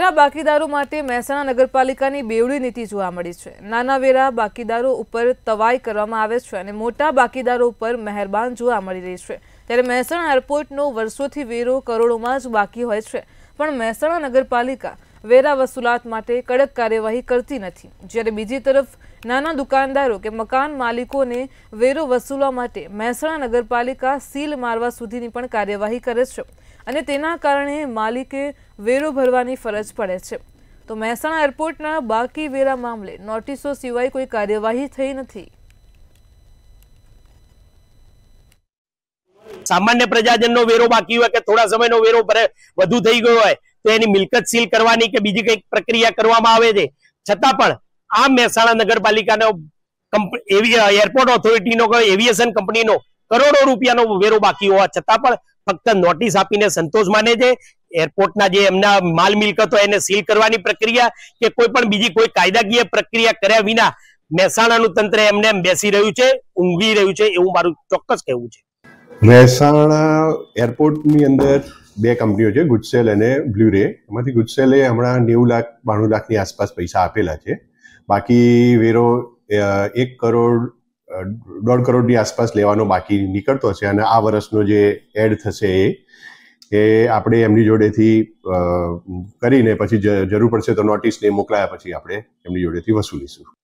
વેરા બાકીદારો માટે મહેસાણા નગરપાલિકાની બેવડી નીતિ જોવા મળી છે નાના વેરા બાકીદારો ઉપર તવાઈ કરવામાં આવે છે અને મોટા બાકીદારો ઉપર મહેરબાન જોવા મળી રહી છે ત્યારે મહેસાણા એરપોર્ટનો વર્ષોથી વેરો કરોડોમાં જ બાકી હોય છે પણ મહેસાણા નગરપાલિકા વેરા વસુલાત માટે કડક કાર્યવાહી કરતી નથી જ્યારે બીજી તરફ નાના દુકાનદારો કે મકાન માલિકોને વેરો વસૂલવા માટે મહેસાણા નગરપાલિકા સીલ મારવા સુધીની પણ કાર્યવાહી કરે છે અને તેના કારણે માલિકે વેરો ભરવાની ફરજ પડે છે તો મહેસાણા એરપોર્ટના બાકી વેરા મામલે નોટિસો સિવાય કોઈ કાર્યવાહી થઈ નથી સામાન્ય પ્રજાજનનો વેરો બાકી હોય કે થોડા સમયનો વેરો ભરે વધુ થઈ ગયો હોય તો એની મિલકત સીલ કરવાની કે બીજી કંઈક પ્રક્રિયા કરવામાં આવે છે છતાં પણ આ મહેસાણા નગરપાલિકાનો એરપોર્ટ ઓથોરિટીનો એવિએશન કંપનીનો કરોડો રૂપિયાનો વેરો બાકી હોવા છતાં પણ ફક્ત નોટિસ આપીને સંતોષ માને છે એરપોર્ટના જે એમના માલ મિલકતો એને સીલ કરવાની પ્રક્રિયા કે કોઈ પણ બીજી કોઈ કાયદાકીય પ્રક્રિયા કર્યા વિના મહેસાણાનું તંત્ર એમને બેસી રહ્યું છે ઊંઘી રહ્યું છે એવું મારું ચોક્કસ કહેવું છે મહેસાણા એરપોર્ટની અંદર બે કંપનીઓ છે ગુડસેલ અને બ્લુરે એમાંથી ગુડસેલે હમણાં નેવું લાખ બાણું લાખની આસપાસ પૈસા આપેલા છે બાકી વેરો એક કરોડ દોઢ કરોડની આસપાસ લેવાનો બાકી નીકળતો છે અને આ વર્ષનો જે એડ થશે એ એ આપણે એમની જોડેથી કરીને પછી જરૂર પડશે તો નોટિસ નોટિસને મોકલાયા પછી આપણે એમની જોડેથી વસૂલીશું